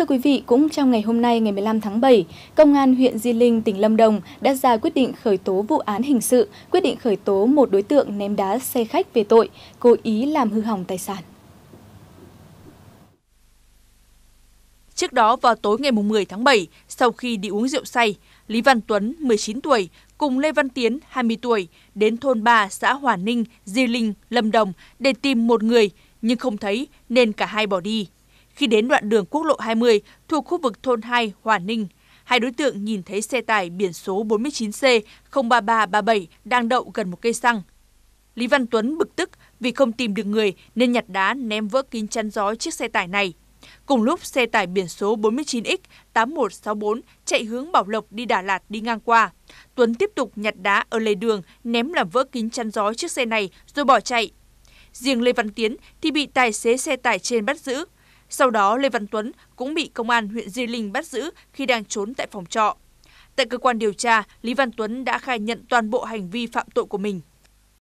Thưa quý vị, cũng trong ngày hôm nay ngày 15 tháng 7, Công an huyện Di Linh, tỉnh Lâm Đồng đã ra quyết định khởi tố vụ án hình sự, quyết định khởi tố một đối tượng ném đá xe khách về tội cố ý làm hư hỏng tài sản. Trước đó vào tối ngày 10 tháng 7, sau khi đi uống rượu say, Lý Văn Tuấn, 19 tuổi, cùng Lê Văn Tiến, 20 tuổi, đến thôn 3 xã Hòa Ninh, Di Linh, Lâm Đồng để tìm một người, nhưng không thấy nên cả hai bỏ đi. Khi đến đoạn đường quốc lộ 20 thuộc khu vực thôn 2 Hòa Ninh, hai đối tượng nhìn thấy xe tải biển số 49C 03337 đang đậu gần một cây xăng. Lý Văn Tuấn bực tức vì không tìm được người nên nhặt đá ném vỡ kính chắn gió chiếc xe tải này. Cùng lúc, xe tải biển số 49X8164 chạy hướng Bảo Lộc đi Đà Lạt đi ngang qua. Tuấn tiếp tục nhặt đá ở lề đường, ném làm vỡ kính chắn gió chiếc xe này rồi bỏ chạy. Riêng Lê Văn Tiến thì bị tài xế xe tải trên bắt giữ. Sau đó, Lê Văn Tuấn cũng bị công an huyện Di Linh bắt giữ khi đang trốn tại phòng trọ. Tại cơ quan điều tra, Lý Văn Tuấn đã khai nhận toàn bộ hành vi phạm tội của mình.